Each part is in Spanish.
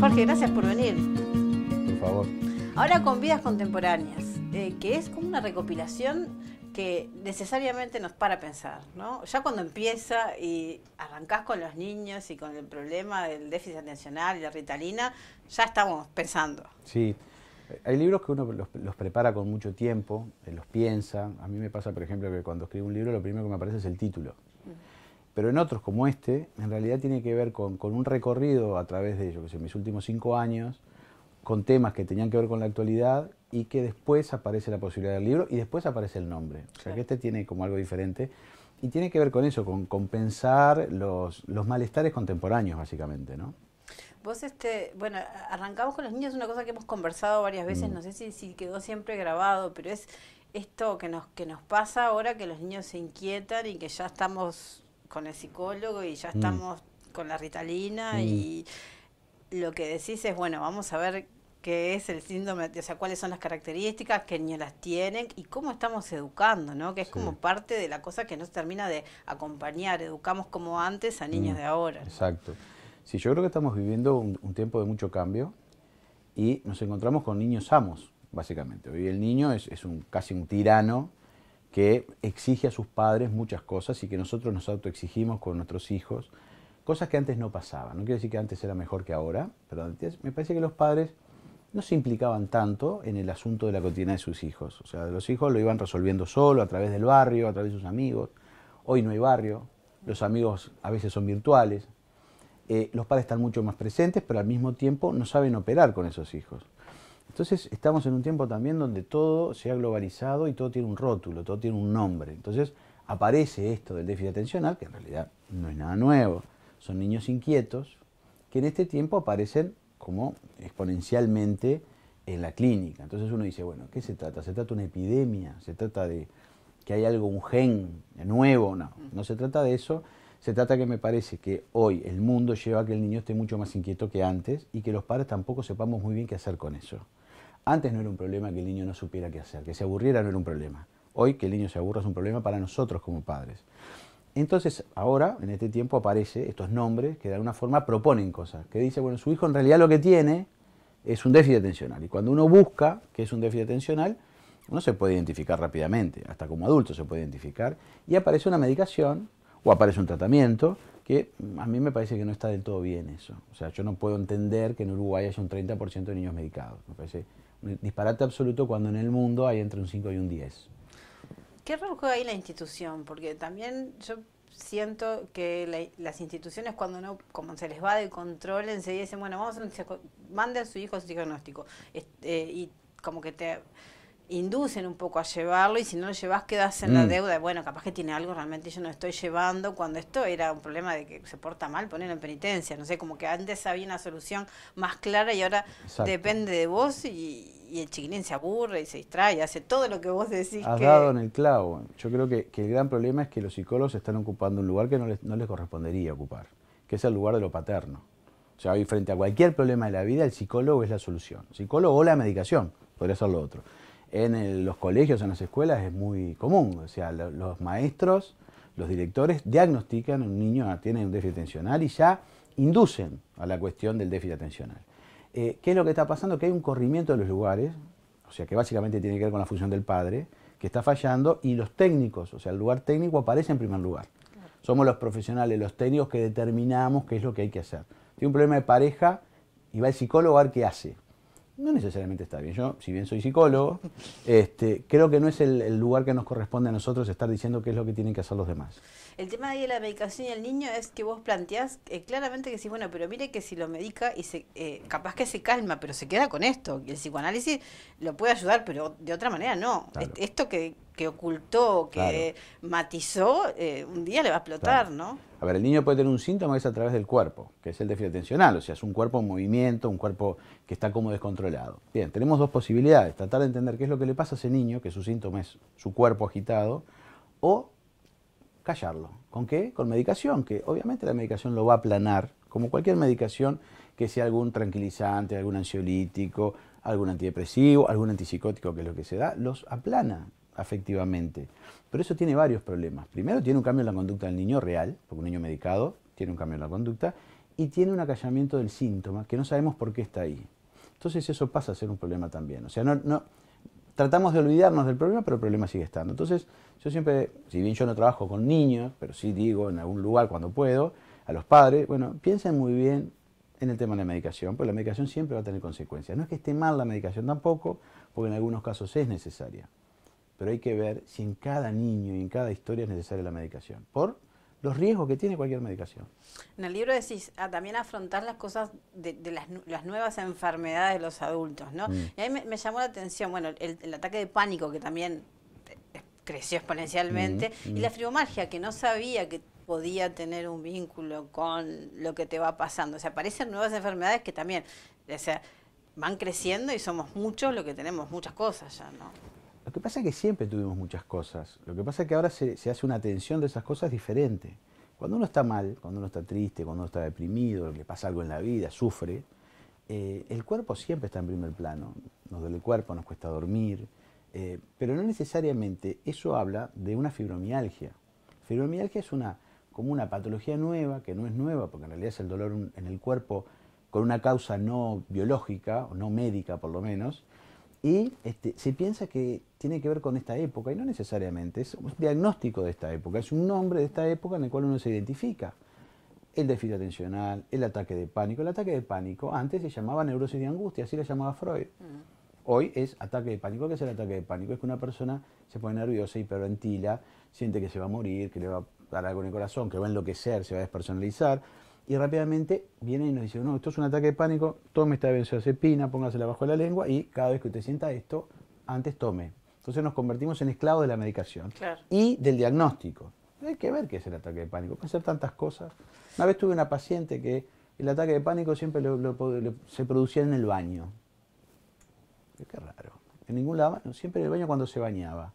Jorge, gracias por venir. Por favor. Ahora con Vidas Contemporáneas, eh, que es como una recopilación que necesariamente nos para pensar, ¿no? Ya cuando empieza y arrancás con los niños y con el problema del déficit atencional y la ritalina, ya estamos pensando. Sí, eh, hay libros que uno los, prepara con mucho tiempo, eh, los piensa. A mí me pasa, por ejemplo, que cuando escribo un libro lo primero que me aparece es el título. Mm. Pero en otros como este, en realidad tiene que ver con, un recorrido a través de, yo que mis últimos cinco años, con temas que tenían que ver con la actualidad y que después aparece la posibilidad del libro y después aparece el nombre. O sea que este tiene como algo diferente y tiene que ver con eso, con compensar los, los malestares contemporáneos básicamente, ¿no? Vos, este, bueno, arrancamos con los niños, una cosa que hemos conversado varias veces, mm. no sé si, si quedó siempre grabado, pero es esto que nos, que nos pasa ahora, que los niños se inquietan y que ya estamos con el psicólogo y ya mm. estamos con la ritalina mm. y lo que decís es, bueno, vamos a ver qué es el síndrome, o sea, cuáles son las características, qué niños las tienen y cómo estamos educando, ¿no? Que es como parte de la cosa que no se termina de acompañar, educamos como antes a niños mm. de ahora. Exacto. Sí, yo creo que estamos viviendo un, tiempo de mucho cambio y nos encontramos con niños amos, básicamente. Hoy el niño es, es un, casi un tirano que exige a sus padres muchas cosas y que nosotros nos autoexigimos con nuestros hijos, cosas que antes no pasaban. No quiero decir que antes era mejor que ahora, pero antes me parece que los padres no se implicaban tanto en el asunto de la cotidiana de sus hijos. O sea, los hijos lo iban resolviendo solo, a través del barrio, a través de sus amigos. Hoy no hay barrio, los amigos a veces son virtuales. Eh, los padres están mucho más presentes, pero al mismo tiempo no saben operar con esos hijos. Entonces estamos en un tiempo también donde todo se ha globalizado y todo tiene un rótulo, todo tiene un nombre. Entonces aparece esto del déficit atencional, que en realidad no es nada nuevo. Son niños inquietos que en este tiempo aparecen como exponencialmente en la clínica. Entonces uno dice, bueno, ¿qué se trata? ¿Se trata de una epidemia? ¿Se trata de que hay algo, un gen nuevo? No, no se trata de eso. Se trata que me parece que hoy el mundo lleva a que el niño esté mucho más inquieto que antes y que los padres tampoco sepamos muy bien qué hacer con eso. Antes no era un problema que el niño no supiera qué hacer, que se aburriera no era un problema. Hoy que el niño se aburra es un problema para nosotros como padres. Entonces, ahora, en este tiempo, aparece estos nombres que de alguna forma proponen cosas, que dice, bueno, su hijo en realidad lo que tiene es un déficit atencional. Y cuando uno busca que es un déficit atencional, uno se puede identificar rápidamente, hasta como adulto se puede identificar, y aparece una medicación o aparece un tratamiento que a mí me parece que no está del todo bien eso. O sea, yo no puedo entender que en Uruguay haya un 30% de niños medicados. Me parece disparate absoluto cuando en el mundo hay entre un 5 y un 10. ¿Qué rol juega ahí la institución? Porque también yo siento que las instituciones cuando no, como se les va de control, enseguida dicen, bueno, vamos a hacer manden a su hijo a su diagnóstico. Este, eh, y como que te inducen un poco a llevarlo y si no lo llevas quedas en la mm. deuda bueno, capaz que tiene algo, realmente yo no estoy llevando, cuando esto era un problema de que se porta mal, ponerlo en penitencia, no sé, como que antes había una solución más clara y ahora depende de vos y, el chiquilín se aburre y se distrae, hace todo lo que vos decís. Has que... dado en el clavo. Yo creo que, el gran problema es que los psicólogos están ocupando un lugar que no les, correspondería ocupar, que es el lugar de lo paterno. O sea, hoy frente a cualquier problema de la vida, el psicólogo es la solución. psicólogo o la medicación, podría ser lo otro en los colegios, en las escuelas, es muy común. O sea, los maestros, los directores diagnostican un niño ah, tiene un déficit atencional y ya inducen a la cuestión del déficit atencional. Eh, ¿Qué es lo que está pasando? Que hay un corrimiento de los lugares, o sea, que básicamente tiene que ver con la función del padre, que está fallando, y los técnicos, o sea, el lugar técnico aparece en primer lugar. Somos los profesionales, los técnicos que determinamos qué es lo que hay que hacer. Tiene un problema de pareja y va el psicólogo a ver qué hace no necesariamente está bien. Yo, si bien soy psicólogo, este, creo que no es el, lugar que nos corresponde a nosotros estar diciendo qué es lo que tienen que hacer los demás. El tema de la medicación y el niño es que vos planteás eh, claramente que sí, bueno, pero mire que si lo medica y se, eh, capaz que se calma, pero se queda con esto. Y el psicoanálisis lo puede ayudar, pero de otra manera no. Esto que, que, ocultó, que matizó, eh, un día le va a explotar, ¿no? A ver, el niño puede tener un síntoma que es a través del cuerpo, que es el déficit atencional, o sea, es un cuerpo en movimiento, un cuerpo que está como descontrolado. Bien, tenemos dos posibilidades, tratar de entender qué es lo que le pasa a ese niño, que su síntoma es su cuerpo agitado, o callarlo. ¿Con qué? Con medicación, que obviamente la medicación lo va a aplanar, como cualquier medicación que sea algún tranquilizante, algún ansiolítico, algún antidepresivo, algún antipsicótico, que es lo que se da, los aplana afectivamente. Pero eso tiene varios problemas. Primero, tiene un cambio en la conducta del niño real, porque un niño medicado tiene un cambio en la conducta, y tiene un acallamiento del síntoma, que no sabemos por qué está ahí. Entonces eso pasa a ser un problema también. O sea, no, tratamos de olvidarnos del problema, pero el problema sigue estando. Entonces, yo siempre, si bien yo no trabajo con niños, pero sí digo en algún lugar cuando puedo, a los padres, bueno, piensen muy bien en el tema de la medicación, porque la medicación siempre va a tener consecuencias. No es que esté mal la medicación tampoco, porque en algunos casos es necesaria pero hay que ver si en cada niño y en cada historia es necesaria la medicación, por los riesgos que tiene cualquier medicación. En el libro decís ah, también afrontar las cosas de, las, nuevas enfermedades de los adultos, ¿no? Mm. Y ahí me, llamó la atención, bueno, el, ataque de pánico que también eh, creció exponencialmente, mm, mm. y la fibromagia, que no sabía que podía tener un vínculo con lo que te va pasando. O sea, aparecen nuevas enfermedades que también, o sea, van creciendo y somos muchos los que tenemos muchas cosas ya, ¿no? Lo que pasa es que siempre tuvimos muchas cosas. Lo que pasa es que ahora se, hace una atención de esas cosas diferente. Cuando uno está mal, cuando uno está triste, cuando uno está deprimido, le pasa algo en la vida, sufre, eh, el cuerpo siempre está en primer plano. Nos duele el cuerpo, nos cuesta dormir, eh, pero no necesariamente eso habla de una fibromialgia. Fibromialgia es una, como una patología nueva, que no es nueva, porque en realidad es el dolor en el cuerpo con una causa no biológica, o no médica por lo menos, y este, se piensa que tiene que ver con esta época, y no necesariamente, es un diagnóstico de esta época, es un nombre de esta época en el cual uno se identifica. El déficit atencional, el ataque de pánico. El ataque de pánico antes se llamaba neurosis de angustia, así la llamaba Freud. Mm. Hoy es ataque de pánico. ¿Qué es el ataque de pánico? Es que una persona se pone nerviosa, hiperventila, siente que se va a morir, que le va a dar algo en el corazón, que va a enloquecer, se va a despersonalizar. Y rápidamente viene y nos dice, no, esto es un ataque de pánico, tome esta benzodiazepina, póngasela bajo la lengua y cada vez que usted sienta esto, antes tome entonces nos convertimos en esclavos de la medicación y del diagnóstico. Hay que ver qué es el ataque de pánico. Pueden ser tantas cosas. Una vez tuve una paciente que el ataque de pánico siempre se producía en el baño. Qué raro. En ningún lado, siempre en el baño cuando se bañaba.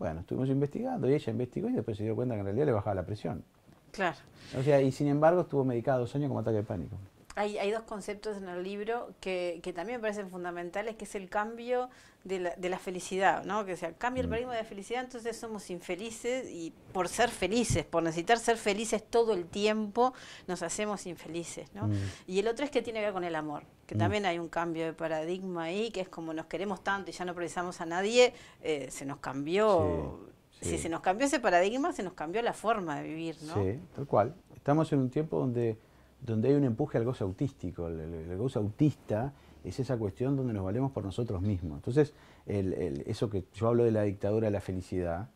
Bueno, estuvimos investigando y ella investigó y después se dio cuenta que en realidad le bajaba la presión. Claro. O sea, y sin embargo estuvo medicada dos años como ataque de pánico. Hay, dos conceptos en el libro que, también me parecen fundamentales, que es el cambio de la, felicidad, ¿no? Que sea, cambia el mm. paradigma de la felicidad, entonces somos infelices y por ser felices, por necesitar ser felices todo el tiempo, nos hacemos infelices, ¿no? Mm. Y el otro es que tiene que ver con el amor, que mm. también hay un cambio de paradigma ahí, que es como nos queremos tanto y ya no precisamos a nadie, eh, se nos cambió... Si se nos cambió ese paradigma, se nos cambió la forma de vivir, ¿no? Sí, tal cual. Estamos en un tiempo donde donde hay un empuje al gozo autístico. El, gozo autista es esa cuestión donde nos valemos por nosotros mismos. Entonces, eso que yo hablo de la dictadura de la felicidad,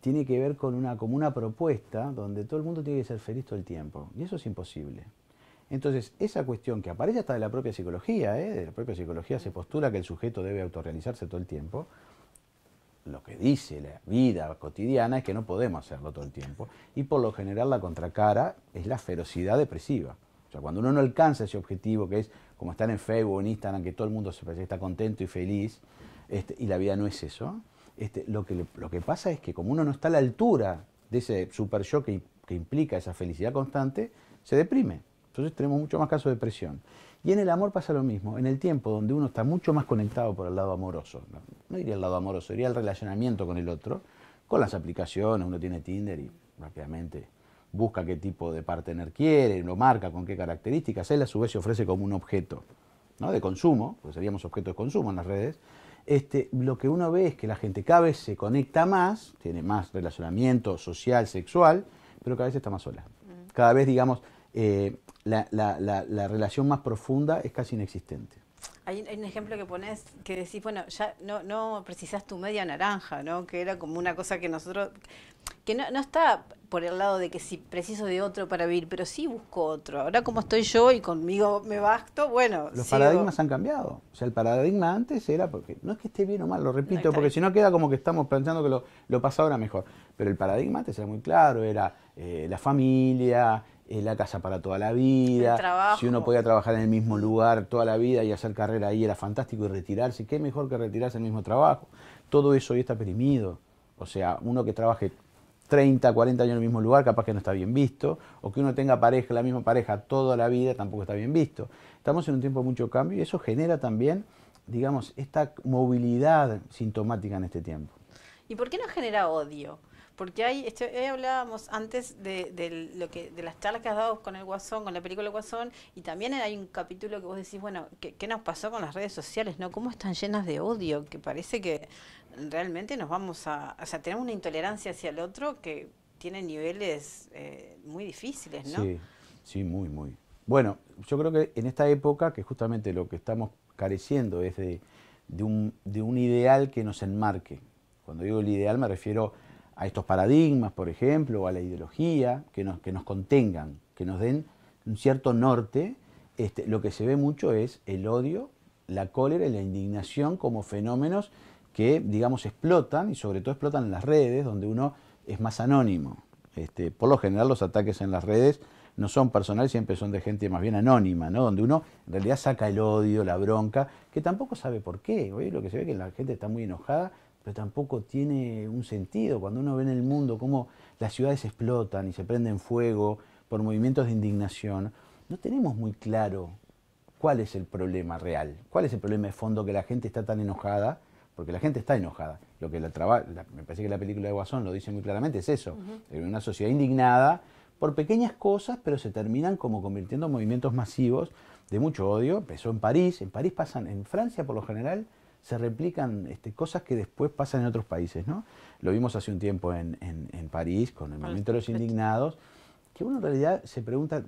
tiene que ver con una, propuesta donde todo el mundo tiene que ser feliz todo el tiempo. Y eso es imposible. Entonces, esa cuestión que aparece hasta de la propia psicología, ¿eh? de la propia psicología se postula que el sujeto debe autorrealizarse todo el tiempo, lo que dice la vida cotidiana es que no podemos hacerlo todo el tiempo. Y por lo general la contracara es la ferocidad depresiva. O sea, cuando uno no alcanza ese objetivo que es como estar en Facebook, en Instagram, que todo el mundo se está contento y feliz, este, y la vida no es eso, este, lo, que, lo pasa es que como uno no está a la altura de ese super yo que, que implica esa felicidad constante, se deprime. Entonces tenemos mucho más casos de depresión. Y en el amor pasa lo mismo, en el tiempo donde uno está mucho más conectado por el lado amoroso, no, diría el lado amoroso, diría el relacionamiento con el otro, con las aplicaciones, uno tiene Tinder y rápidamente busca qué tipo de partner quiere, lo marca con qué características, él a su vez se ofrece como un objeto ¿no? de consumo, pues seríamos objetos de consumo en las redes, este, lo que uno ve es que la gente cada vez se conecta más, tiene más relacionamiento social, sexual, pero cada vez está más sola. Mm. Cada vez, digamos, eh, la, la, relación más profunda es casi inexistente. Hay, un ejemplo que pones que decís, bueno, ya no, no precisás tu media naranja, ¿no? Que era como una cosa que nosotros, que no, no está por el lado de que si preciso de otro para vivir, pero sí busco otro. Ahora como estoy yo y conmigo me basto, bueno. Los paradigmas han cambiado. O sea, el paradigma antes era porque, no es que esté bien o mal, lo repito, porque si no queda como que estamos planteando que lo, lo pasado era mejor. Pero el paradigma antes era muy claro, era eh, la familia, la casa para toda la vida, si uno podía trabajar en el mismo lugar toda la vida y hacer carrera ahí era fantástico y retirarse, qué mejor que retirarse el mismo trabajo. Todo eso hoy está perimido. O sea, uno que trabaje 30, 40 años en el mismo lugar, capaz que no está bien visto, o que uno tenga pareja, la misma pareja toda la vida, tampoco está bien visto. Estamos en un tiempo de mucho cambio y eso genera también, digamos, esta movilidad sintomática en este tiempo. ¿Y por qué no genera odio? Porque hay, eh, hablábamos antes de, lo que, de las charlas que has dado con el Guasón, con la película Guasón, y también hay un capítulo que vos decís, bueno, ¿qué, nos pasó con las redes sociales? no ¿Cómo están llenas de odio? Que parece que realmente nos vamos a... O sea, tenemos una intolerancia hacia el otro que tiene niveles eh, muy difíciles, ¿no? Sí, sí, muy, muy. Bueno, yo creo que en esta época, que justamente lo que estamos careciendo es de, un, de un ideal que nos enmarque. Cuando digo el ideal me refiero a estos paradigmas, por ejemplo, o a la ideología, que nos, que nos contengan, que nos den un cierto norte, este, lo que se ve mucho es el odio, la cólera y la indignación como fenómenos que, digamos, explotan y sobre todo explotan en las redes, donde uno es más anónimo. Este, por lo general los ataques en las redes no son personales, siempre son de gente más bien anónima, ¿no? donde uno en realidad saca el odio, la bronca, que tampoco sabe por qué. Hoy lo que se ve es que la gente está muy enojada pero tampoco tiene un sentido. Cuando uno ve en el mundo cómo las ciudades explotan y se prenden fuego por movimientos de indignación, no tenemos muy claro cuál es el problema real, cuál es el problema de fondo que la gente está tan enojada, porque la gente está enojada. Lo que la, me parece que la película de Guasón lo dice muy claramente, es eso. Una sociedad indignada por pequeñas cosas, pero se terminan como convirtiendo en movimientos masivos de mucho odio. Empezó en París, en París pasan, en Francia por lo general, se replican este, cosas que después pasan en otros países, ¿no? Lo vimos hace un tiempo en, París con el movimiento de los indignados, que uno en realidad se pregunta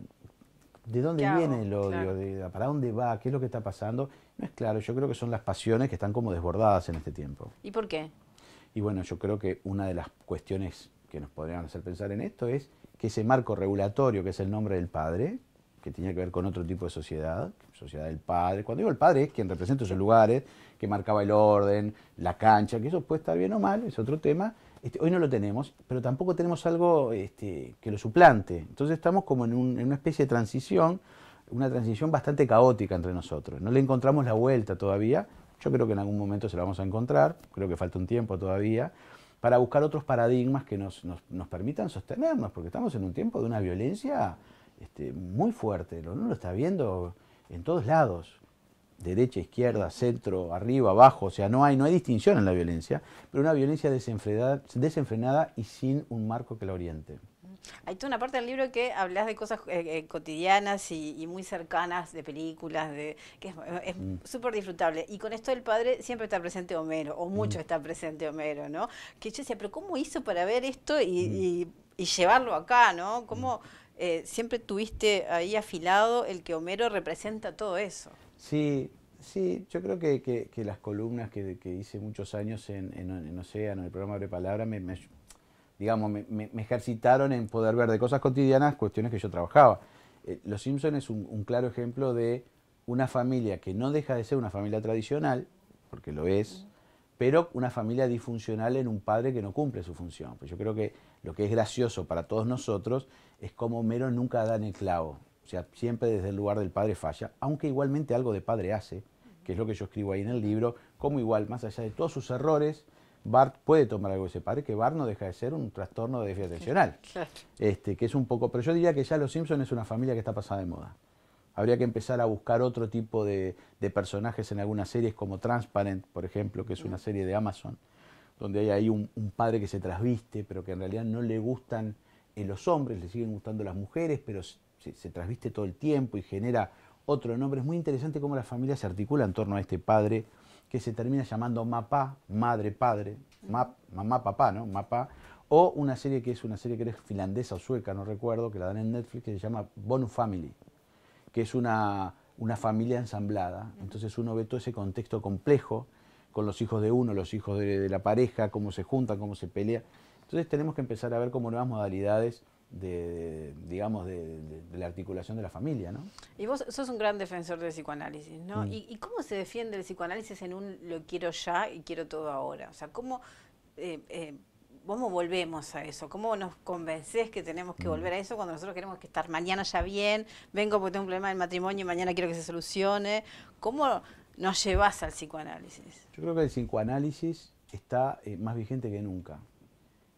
de dónde viene el odio, para dónde va, qué es lo que está pasando. No es claro, yo creo que son las pasiones que están como desbordadas en este tiempo. ¿Y por qué? Y bueno, yo creo que una de las cuestiones que nos podrían hacer pensar en esto es que ese marco regulatorio, que es el nombre del padre, que tenía que ver con otro tipo de sociedad, Sociedad del Padre. Cuando digo el padre es quien representa esos lugares, que marcaba el orden, la cancha, que eso puede estar bien o mal, es otro tema. Este, hoy no lo tenemos, pero tampoco tenemos algo este, que lo suplante. Entonces estamos como en, una especie de transición, una transición bastante caótica entre nosotros. No le encontramos la vuelta todavía. Yo creo que en algún momento se la vamos a encontrar, creo que falta un tiempo todavía, para buscar otros paradigmas que nos, nos, permitan sostenernos, porque estamos en un tiempo de una violencia este, muy fuerte. Uno lo está viendo en todos lados, derecha, izquierda, centro, arriba, abajo, o sea, no hay, no hay distinción en la violencia, pero una violencia desenfrenada, desenfrenada y sin un marco que la oriente. Hay toda una parte del libro que hablas de cosas eh, eh, cotidianas y, muy cercanas, de películas, de, que es súper mm. disfrutable. Y con esto del padre siempre está presente Homero, o mucho mm. está presente Homero, ¿no? Que yo decía, pero ¿cómo hizo para ver esto y, mm. llevarlo acá, ¿no? ¿Cómo, eh, siempre tuviste ahí afilado el que Homero representa todo eso. Sí, sí, yo creo que, las columnas que, hice muchos años en, en, en, Océano, en el programa de Palabra, me, digamos, me, ejercitaron en poder ver de cosas cotidianas cuestiones que yo trabajaba. Eh, Los Simpson es un, claro ejemplo de una familia que no deja de ser una familia tradicional, porque lo es, pero una familia disfuncional en un padre que no cumple su función. Pues yo creo que lo que es gracioso para todos nosotros es cómo Homero nunca da en el clavo, o sea, siempre desde el lugar del padre falla, aunque igualmente algo de padre hace, que es lo que yo escribo ahí en el libro, como igual, más allá de todos sus errores, Bart puede tomar algo de ese padre, que Bart no deja de ser un trastorno de déficit este, que es un poco, pero yo diría que ya Los Simpson es una familia que está pasada de moda. Habría que empezar a buscar otro tipo de, personajes en algunas series como Transparent, por ejemplo, que es una serie de Amazon, donde hay ahí un, padre que se trasviste, pero que en realidad no le gustan eh, los hombres, le siguen gustando las mujeres, pero se, trasviste todo el tiempo y genera otro nombre. Es muy interesante cómo la familia se articula en torno a este padre que se termina llamando Mapá, madre, padre, mamá, papá, ¿no? Mapa, o una serie que es una serie que es finlandesa o sueca, no recuerdo, que la dan en Netflix, que se llama Bonus Family que es una, familia ensamblada. Entonces uno ve todo ese contexto complejo con los hijos de uno, los hijos de, la pareja, cómo se juntan, cómo se pelea. Entonces tenemos que empezar a ver como nuevas modalidades de, digamos, de, la articulación de la familia, Y vos sos un gran defensor del psicoanálisis, ¿no? Mm. ¿Y, cómo se defiende el psicoanálisis en un lo quiero ya y quiero todo ahora? O sea, ¿cómo eh, eh, ¿Cómo volvemos a eso? ¿Cómo nos convences que tenemos que volver mm. a eso cuando nosotros queremos que estar mañana ya bien? Vengo porque tengo un problema del matrimonio y mañana quiero que se solucione. ¿Cómo nos llevas al psicoanálisis? Yo creo que el psicoanálisis está eh, más vigente que nunca.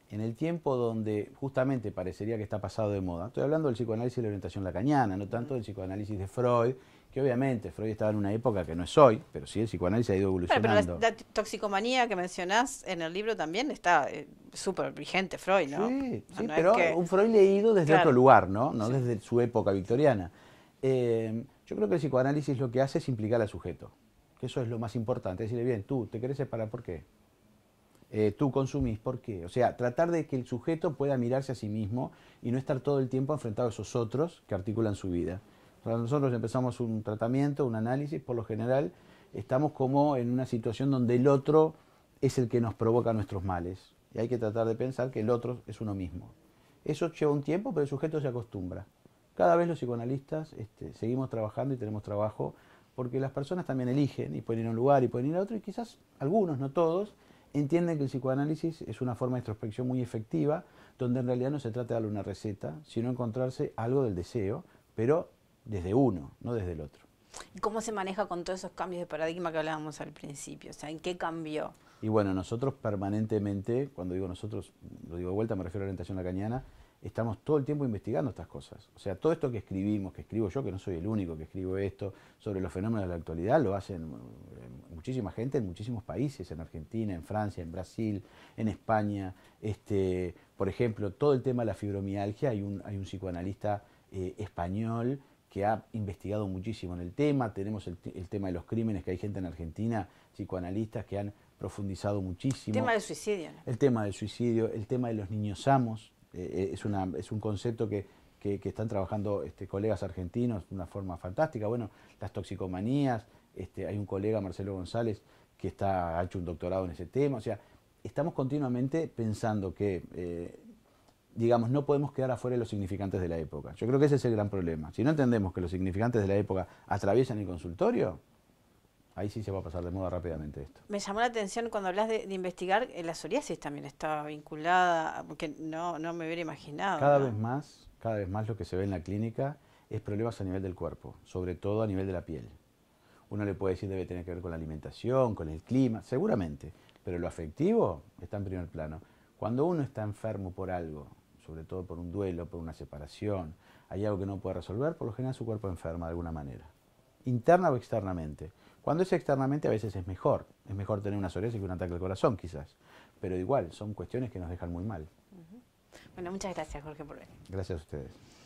En el tiempo donde justamente parecería que está pasado de moda, estoy hablando del psicoanálisis de la orientación lacañana, no tanto del psicoanálisis de Freud que obviamente Freud estaba en una época que no es hoy, pero sí el psicoanálisis ha ido evolucionando. pero la, toxicomanía que mencionás en el libro también está eh, súper vigente Freud, ¿no? Sí, sí pero un Freud leído desde otro lugar, ¿no? No desde su época victoriana. Eh, yo creo que el psicoanálisis lo que hace es implicar al sujeto, que eso es lo más importante, decirle, bien, tú te querés separar, ¿por qué? Eh, tú consumís, ¿por qué? O sea, tratar de que el sujeto pueda mirarse a sí mismo y no estar todo el tiempo enfrentado a esos otros que articulan su vida. Cuando nosotros empezamos un tratamiento, un análisis, por lo general estamos como en una situación donde el otro es el que nos provoca nuestros males. Y hay que tratar de pensar que el otro es uno mismo. Eso lleva un tiempo, pero el sujeto se acostumbra. Cada vez los psicoanalistas este, seguimos trabajando y tenemos trabajo porque las personas también eligen y pueden ir a un lugar y pueden ir a otro y quizás algunos, no todos, entienden que el psicoanálisis es una forma de introspección muy efectiva donde en realidad no se trata de darle una receta, sino encontrarse algo del deseo, pero desde uno, no desde el otro. ¿Y cómo se maneja con todos esos cambios de paradigma que hablábamos al principio? O sea, ¿en qué cambió? Y bueno, nosotros permanentemente, cuando digo nosotros, lo digo de vuelta, me refiero a la orientación lacaniana, estamos todo el tiempo investigando estas cosas. O sea, todo esto que escribimos, que escribo yo, que no soy el único que escribo esto, sobre los fenómenos de la actualidad, lo hacen eh, muchísima gente en muchísimos países, en Argentina, en Francia, en Brasil, en España. Este, por ejemplo, todo el tema de la fibromialgia, hay un, psicoanalista eh, español que ha investigado muchísimo en el tema, tenemos el, tema de los crímenes, que hay gente en Argentina, psicoanalistas que han profundizado muchísimo. El tema del suicidio. El tema del suicidio, el tema de los niños amos, eh, eh, es, una, es un concepto que, están trabajando este, colegas argentinos de una forma fantástica. Bueno, las toxicomanías, este, hay un colega, Marcelo González, que está, ha hecho un doctorado en ese tema, o sea, estamos continuamente pensando que... Eh, digamos, no podemos quedar afuera de los significantes de la época. Yo creo que ese es el gran problema. Si no entendemos que los significantes de la época atraviesan el consultorio, ahí sí se va a pasar de moda rápidamente esto. Me llamó la atención cuando hablas de, de investigar, eh, la psoriasis también está vinculada, porque no, no me hubiera imaginado. Cada vez más, cada vez más lo que se ve en la clínica es problemas a nivel del cuerpo, sobre todo a nivel de la piel. Uno le puede decir debe tener que ver con la alimentación, con el clima, seguramente, pero lo afectivo está en primer plano. Cuando uno está enfermo por algo, sobre todo por un duelo, por una separación, hay algo que no puede resolver, por lo general su cuerpo enferma de alguna manera, interna o externamente. Cuando es externamente a veces es mejor, es mejor tener una psoriasis que un ataque al corazón quizás, pero igual son cuestiones que nos dejan muy mal. Bueno, muchas gracias Jorge por venir. Gracias a ustedes.